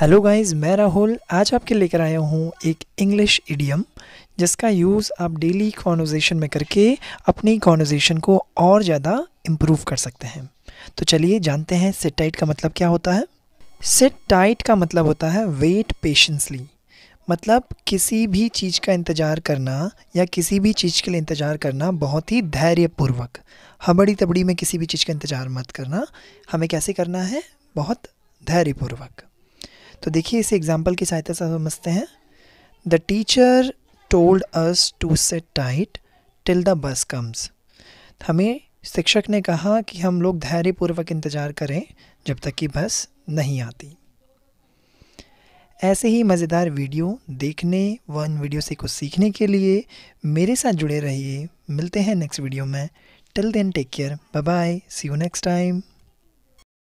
hello guys मैं राहुल आज आपके लेकर आया हूँ एक इंग्लिश इडियम जिसका यूज़ आप डेली कॉन्वर्जेसन में करके अपनी कॉन्वर्जेसन को और ज़्यादा इम्प्रूव कर सकते हैं तो चलिए जानते हैं सिट टाइट का मतलब क्या होता है सिट टाइट का मतलब होता है वेट पेशेंसली मतलब किसी भी चीज़ का इंतज़ार करना या किसी भी चीज़ के लिए इंतज़ार करना बहुत ही धैर्यपूर्वक हबड़ी तबड़ी में किसी भी चीज़ का इंतज़ार मत करना हमें कैसे करना है बहुत धैर्यपूर्वक तो देखिए इसे एग्जाम्पल की सहायता से समझते हैं the teacher told us to sit tight till the bus comes हमें शिक्षक ने कहा कि हम लोग धैर्यपूर्वक इंतज़ार करें जब तक कि बस नहीं आती ऐसे ही मज़ेदार वीडियो देखने व इन वीडियो से कुछ सीखने के लिए मेरे साथ जुड़े रहिए मिलते हैं नेक्स्ट वीडियो में till then take care bye bye see you next time